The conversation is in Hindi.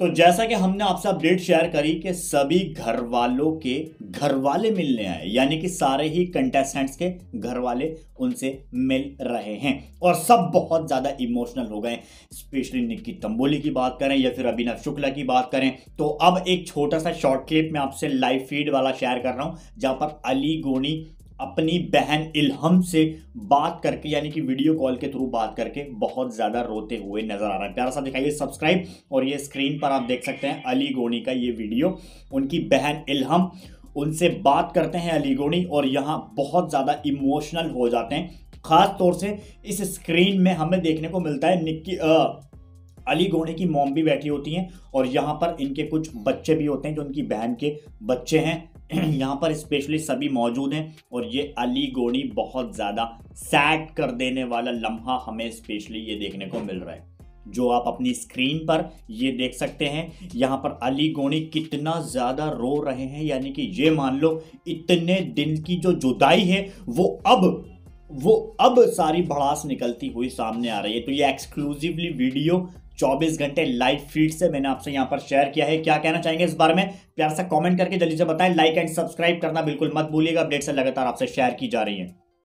तो जैसा कि हमने आपसे अपडेट शेयर करी कि सभी घर वालों के घर वाले मिलने आए यानी कि सारे ही कंटेस्टेंट्स के घर वाले उनसे मिल रहे हैं और सब बहुत ज़्यादा इमोशनल हो गए स्पेशली निक्की तंबोली की बात करें या फिर अभिनव शुक्ला की बात करें तो अब एक छोटा सा शॉर्ट क्लिप में आपसे लाइव फीड वाला शेयर कर रहा हूँ जहाँ पर अली गोनी अपनी बहन इल्हम से बात करके यानी कि वीडियो कॉल के थ्रू बात करके बहुत ज़्यादा रोते हुए नज़र आ रहा है प्यारा सा दिखाइए सब्सक्राइब और ये स्क्रीन पर आप देख सकते हैं अली गोनी का ये वीडियो उनकी बहन इल्हम उनसे बात करते हैं अली गोनी और यहाँ बहुत ज़्यादा इमोशनल हो जाते हैं ख़ास तौर से इस स्क्रीन में हमें देखने को मिलता है निक्की आ, अली की मोम भी बैठी होती हैं और यहाँ पर इनके कुछ बच्चे भी होते हैं जो उनकी बहन के बच्चे हैं यहाँ पर स्पेशली सभी मौजूद हैं और ये अली गोड़ी बहुत ज़्यादा सैड कर देने वाला लम्हा हमें स्पेशली ये देखने को मिल रहा है जो आप अपनी स्क्रीन पर ये देख सकते हैं यहाँ पर अली गोणी कितना ज़्यादा रो रहे हैं यानी कि ये मान लो इतने दिन की जो जुदाई है वो अब वो अब सारी भड़ास निकलती हुई सामने आ रही है तो ये एक्सक्लूसिवली वीडियो 24 घंटे लाइव फीड से मैंने आपसे यहां पर शेयर किया है क्या कहना चाहेंगे इस बारे में प्यार से कमेंट करके जल्दी से बताएं लाइक एंड सब्सक्राइब करना बिल्कुल मत भूलिएगा अपडेट से लगातार आपसे शेयर की जा रही है